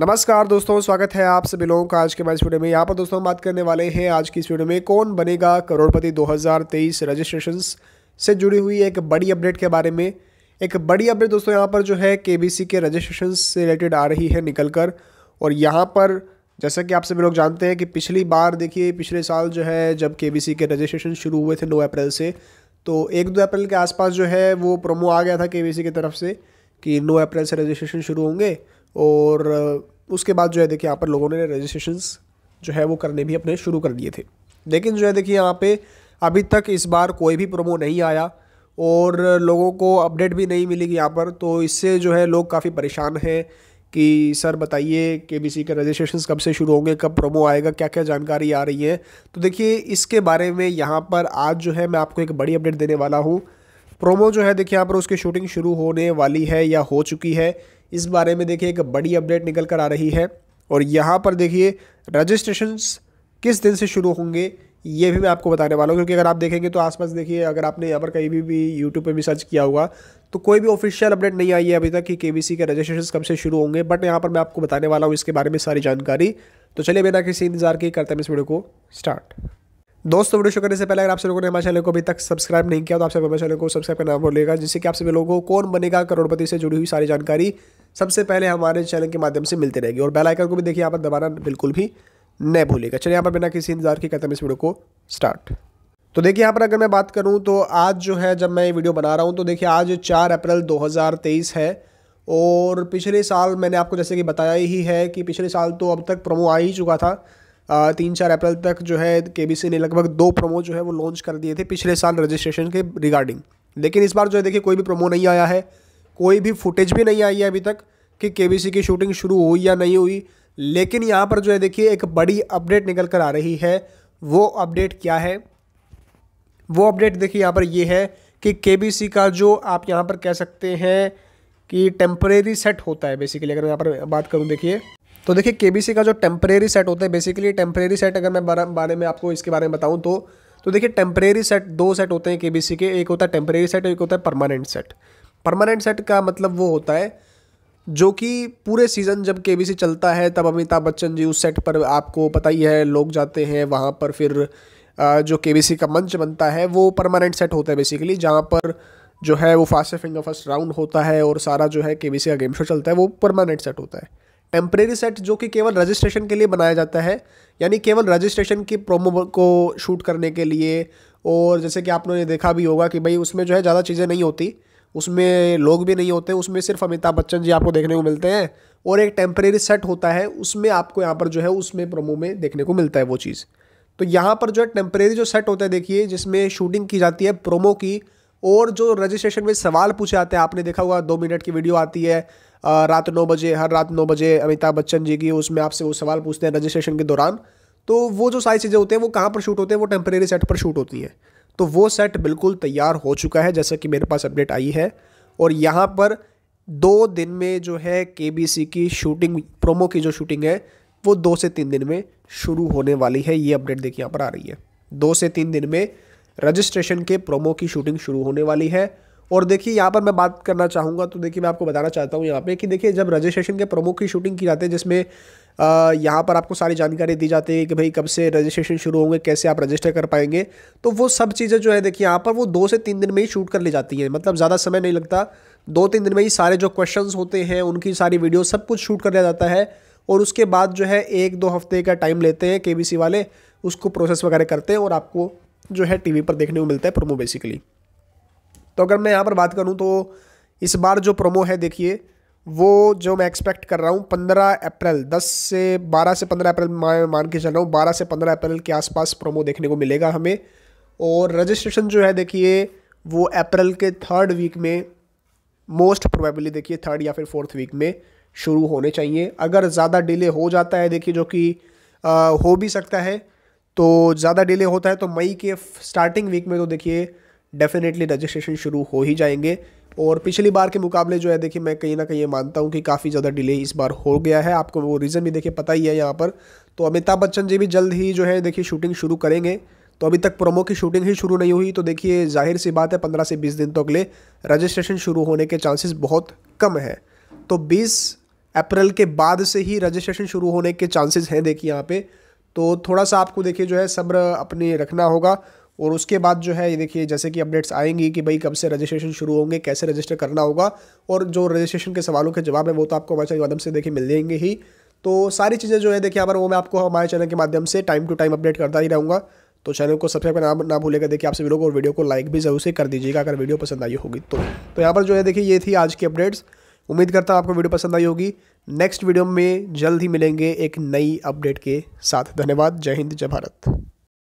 नमस्कार दोस्तों स्वागत है आप सभी लोगों का आज के मैच वीडियो में यहाँ पर दोस्तों बात करने वाले हैं आज की इस वीडियो में कौन बनेगा करोड़पति 2023 रजिस्ट्रेशन से जुड़ी हुई एक बड़ी अपडेट के बारे में एक बड़ी अपडेट दोस्तों यहाँ पर जो है के के रजिस्ट्रेशन से रिलेटेड आ रही है निकल कर और यहाँ पर जैसा कि आप सभी लोग जानते हैं कि पिछली बार देखिए पिछले साल जो है जब के के रजिस्ट्रेशन शुरू हुए थे नौ अप्रैल से तो एक दो अप्रैल के आसपास जो है वो प्रोमो आ गया था के की तरफ से कि नौ अप्रैल से रजिस्ट्रेशन शुरू होंगे और उसके बाद जो है देखिए यहाँ पर लोगों ने रजिस्ट्रेशन जो है वो करने भी अपने शुरू कर दिए थे लेकिन जो है देखिए यहाँ पे अभी तक इस बार कोई भी प्रोमो नहीं आया और लोगों को अपडेट भी नहीं मिलेगी यहाँ पर तो इससे जो है लोग काफ़ी परेशान हैं कि सर बताइए के बी के रजिस्ट्रेशन कब से शुरू होंगे कब प्रोमो आएगा क्या क्या जानकारी आ रही है तो देखिए इसके बारे में यहाँ पर आज जो है मैं आपको एक बड़ी अपडेट देने वाला हूँ प्रोमो जो है देखिए यहाँ पर उसकी शूटिंग शुरू होने वाली है या हो चुकी है इस बारे में देखिए एक बड़ी अपडेट निकल कर आ रही है और यहाँ पर देखिए रजिस्ट्रेशन किस दिन से शुरू होंगे ये भी मैं आपको बताने वाला हूँ क्योंकि अगर आप देखेंगे तो आसपास देखिए अगर आपने यहाँ पर कहीं भी भी यूट्यूब पे भी सर्च किया होगा तो कोई भी ऑफिशियल अपडेट नहीं आई है अभी तक कि के के रजिस्ट्रेशन कब से शुरू होंगे बट यहाँ पर मैं आपको बताने वाला हूँ इसके बारे में सारी जानकारी तो चलिए बिना किसी इंतजार के करते हैं इस वीडियो को स्टार्ट दोस्तों वीडियो शुरू करने से पहले अगर आप सभी लोगों ने हमारे चैनल को अभी तक सब्सक्राइब नहीं किया तो आप सभी हमारे चैनल को सब्सक्राइब करना भूलेगा जिससे कि आप सभी लोगों को कौन बनेगा करोड़पति से जुड़ी हुई सारी जानकारी सबसे पहले हमारे चैनल के माध्यम से मिलती रहेगी और बेल आइकन को भी देखिए यहाँ पर दबाना बिल्कुल भी नहीं भूलेगा चलिए यहाँ पर बिना किसी इंतजार के करते हैं इस वीडियो को स्टार्ट तो देखिए यहाँ पर अगर मैं बात करूँ तो आज जो है जब मैं ये वीडियो बना रहा हूँ तो देखिए आज चार अप्रैल तेईस है और पिछले साल मैंने आपको जैसे कि बताया ही है कि पिछले साल तो अब तक प्रोमो आ ही चुका था तीन चार अप्रैल तक जो है के ने लगभग दो प्रोमो जो है वो लॉन्च कर दिए थे पिछले साल रजिस्ट्रेशन के रिगार्डिंग लेकिन इस बार जो है देखिए कोई भी प्रोमो नहीं आया है कोई भी फुटेज भी नहीं आई है अभी तक कि के की शूटिंग शुरू हुई या नहीं हुई लेकिन यहाँ पर जो है देखिए एक बड़ी अपडेट निकल कर आ रही है वो अपडेट क्या है वो अपडेट देखिए यहाँ पर ये है कि के का जो आप यहाँ पर कह सकते हैं कि टेम्परेरी सेट होता है बेसिकली अगर मैं यहाँ पर बात करूँ देखिए तो देखिए के का जो टेम्परेरी सेट होता है बेसिकली टेम्परेरी सेट अगर मैं बारे में आपको इसके बारे में बताऊँ तो तो देखिए टेम्परेरी सेट दो सेट होते हैं के के एक होता है टेम्परेरी सेट एक होता है परमानेंट सेट परमानेंट सेट का मतलब वो होता है जो कि पूरे सीज़न जब के चलता है तब अमिताभ बच्चन जी उस सेट पर आपको पता ही है लोग जाते हैं वहाँ पर फिर जो के का मंच बनता है वो परमानेंट सेट होता है बेसिकली जहाँ पर जो है वो फास्ट फिंगर फर्स्ट राउंड होता है और सारा जो है के का गेम शो चलता है वो परमानेंट सेट होता है टेम्परेरी सेट जो कि केवल रजिस्ट्रेशन के लिए बनाया जाता है यानी केवल रजिस्ट्रेशन की प्रोमो को शूट करने के लिए और जैसे कि आपने देखा भी होगा कि भाई उसमें जो है ज़्यादा चीज़ें नहीं होती उसमें लोग भी नहीं होते उसमें सिर्फ अमिताभ बच्चन जी आपको देखने को मिलते हैं और एक टेम्परेरी सेट होता है उसमें आपको यहाँ पर जो है उसमें प्रोमो में देखने को मिलता है वो चीज़ तो यहाँ पर जो है टेम्परेरी जो सेट होता है देखिए जिसमें शूटिंग की जाती है प्रोमो की और जो रजिस्ट्रेशन में सवाल पूछे आते हैं आपने देखा होगा दो मिनट की वीडियो आती है रात नौ बजे हर रात नौ बजे अमिताभ बच्चन जी की उसमें आपसे वो सवाल पूछते हैं रजिस्ट्रेशन के दौरान तो वो जो सारी चीज़ें होती हैं वो कहाँ पर शूट होते हैं वो टेम्परेरी सेट पर शूट होती हैं तो वो सेट बिल्कुल तैयार हो चुका है जैसा कि मेरे पास अपडेट आई है और यहाँ पर दो दिन में जो है के की शूटिंग प्रोमो की जो शूटिंग है वो दो से तीन दिन में शुरू होने वाली है ये अपडेट देखिए यहाँ पर आ रही है दो से तीन दिन में रजिस्ट्रेशन के प्रोमो की शूटिंग शुरू होने वाली है और देखिए यहाँ पर मैं बात करना चाहूँगा तो देखिए मैं आपको बताना चाहता हूँ यहाँ पे कि देखिए जब रजिस्ट्रेशन के प्रोमो की शूटिंग की जाती है जिसमें यहाँ पर आपको सारी जानकारी दी जाती है कि भाई कब से रजिस्ट्रेशन शुरू होंगे कैसे आप रजिस्टर कर पाएंगे तो वो सब चीज़ें जो है देखिए यहाँ पर वो दो से तीन दिन में ही शूट कर ली जाती हैं मतलब ज़्यादा समय नहीं लगता दो तीन दिन में ही सारे जो क्वेश्चन होते हैं उनकी सारी वीडियो सब कुछ शूट कर लिया जाता है और उसके बाद जो है एक दो हफ्ते का टाइम लेते हैं के वाले उसको प्रोसेस वगैरह करते हैं और आपको जो है टीवी पर देखने को मिलता है प्रोमो बेसिकली तो अगर मैं यहाँ पर बात करूँ तो इस बार जो प्रोमो है देखिए वो जो मैं एक्सपेक्ट कर रहा हूँ पंद्रह अप्रैल दस से बारह से पंद्रह अप्रैल मैं मान के चल रहा हूँ बारह से पंद्रह अप्रैल के आसपास प्रोमो देखने को मिलेगा हमें और रजिस्ट्रेशन जो है देखिए वो अप्रैल के थर्ड वीक में मोस्ट प्रोबेबली देखिए थर्ड या फिर फोर्थ वीक में शुरू होने चाहिए अगर ज़्यादा डिले हो जाता है देखिए जो कि हो भी सकता है तो ज़्यादा डिले होता है तो मई के स्टार्टिंग वीक में तो देखिए डेफिनेटली रजिस्ट्रेशन शुरू हो ही जाएंगे और पिछली बार के मुकाबले जो है देखिए मैं कहीं ना कहीं ये मानता हूँ कि काफ़ी ज़्यादा डिले इस बार हो गया है आपको वो रीज़न भी देखिए पता ही है यहाँ पर तो अमिताभ बच्चन जी भी जल्द ही जो है देखिए शूटिंग शुरू करेंगे तो अभी तक प्रोमो की शूटिंग ही शुरू नहीं हुई तो देखिए जाहिर सी बात है पंद्रह से बीस दिन तक तो ले रजिस्ट्रेशन शुरू होने के चांसेस बहुत कम है तो बीस अप्रैल के बाद से ही रजिस्ट्रेशन शुरू होने के चांसेस हैं देखिए यहाँ पे तो थोड़ा सा आपको देखिए जो है सब्र अपने रखना होगा और उसके बाद जो है ये देखिए जैसे कि अपडेट्स आएंगी कि भाई कब से रजिस्ट्रेशन शुरू होंगे कैसे रजिस्टर करना होगा और जो रजिस्ट्रेशन के सवालों के जवाब है वो तो आपको हमारे चैनल के माध्यम से देखिए मिल जाएंगे ही तो सारी चीज़ें जो है देखिए यहाँ पर वो मैं आपको हमारे चैनल के माध्यम से टाइम टू टाइम अपडेट करता ही रहूँगा तो चैनल को सब्सक्राइब करना ना भूलेगा देखिए आपसे वीडियो को और वीडियो को लाइक भी जरूर से कर दीजिएगा अगर वीडियो पसंद आई होगी तो, तो यहाँ पर जो है देखिए ये थी आज की अपडेट्स उम्मीद करता हूँ आपको वीडियो पसंद आई होगी नेक्स्ट वीडियो में जल्द ही मिलेंगे एक नई अपडेट के साथ धन्यवाद जय हिंद जय भारत